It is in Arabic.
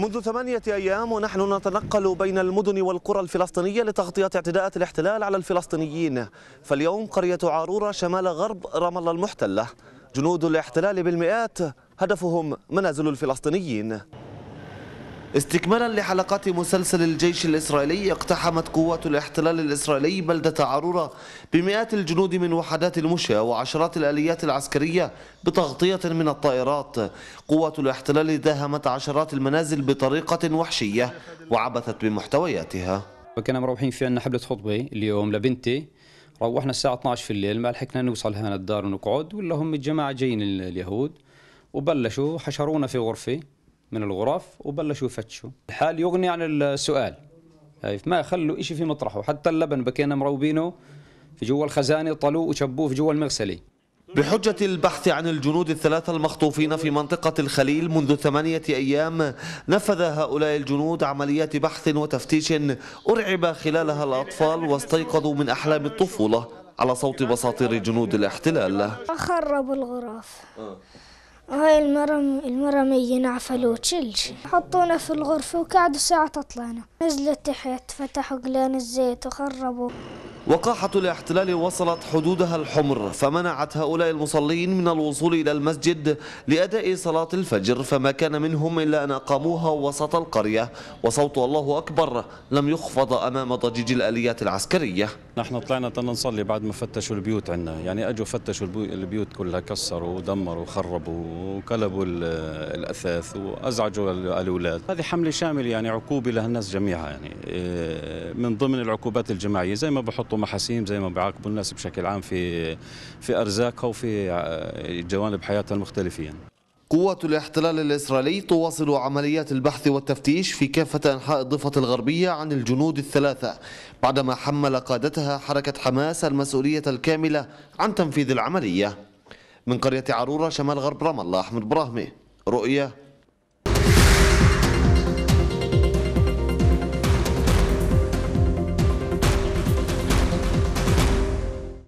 منذ ثمانية أيام ونحن نتنقل بين المدن والقرى الفلسطينية لتغطية اعتداءات الاحتلال على الفلسطينيين فاليوم قرية عارورة شمال غرب رام الله المحتلة جنود الاحتلال بالمئات هدفهم منازل الفلسطينيين استكمالا لحلقات مسلسل الجيش الإسرائيلي اقتحمت قوات الاحتلال الإسرائيلي بلدة عرورة بمئات الجنود من وحدات المشية وعشرات الآليات العسكرية بتغطية من الطائرات قوات الاحتلال داهمت عشرات المنازل بطريقة وحشية وعبثت بمحتوياتها كنا مروحين في أن حبلة خطبة اليوم لبنتي روحنا الساعة 12 في الليل ما لحقنا نوصل هنا الدار ونقعد ولا هم الجماعة جايين اليهود وبلشوا حشرونا في غرفة من الغرف وبلشوا يفتشوا الحال يغني عن السؤال ما خلوا شيء في مطرحه حتى اللبن بكينا مروبينه في جوا الخزانة طلوه وشبوه في جوا المغسلة بحجة البحث عن الجنود الثلاثة المخطوفين في منطقة الخليل منذ ثمانية أيام نفذ هؤلاء الجنود عمليات بحث وتفتيش أرعب خلالها الأطفال واستيقظوا من أحلام الطفولة على صوت بساطير جنود الاحتلال خربوا الغرف آه. وهاي المرة المرة مينا عفلوا تشلش حطونا في الغرفة وقعدوا ساعة طلعنا نزلوا تحت فتحوا قلان الزيت وخربوا وقاحة الاحتلال وصلت حدودها الحمر فمنعت هؤلاء المصلين من الوصول إلى المسجد لأداء صلاة الفجر فما كان منهم إلا أن أقاموها وسط القرية وصوت الله أكبر لم يخفض أمام ضجيج الآليات العسكرية نحن طلعنا نصلي بعد ما فتشوا البيوت عندنا يعني أجوا فتشوا البيوت كلها كسروا ودمروا وخربوا وكلبوا الأثاث وأزعجوا الأولاد هذه حملة شاملة يعني عقوبة لهالناس جميعا يعني إيه، من ضمن العقوبات الجماعية زي ما بحط بيحطوا محاسيم زي ما بيعاقبوا الناس بشكل عام في في ارزاقها وفي آه، جوانب حياتها المختلفه يعني. قوات الاحتلال الإسرائيلي تواصل عمليات البحث والتفتيش في كافة أنحاء الضفة الغربية عن الجنود الثلاثة بعدما حمل قادتها حركة حماس المسؤولية الكاملة عن تنفيذ العملية من قرية عرورة شمال غرب رام الله أحمد براهمي رؤية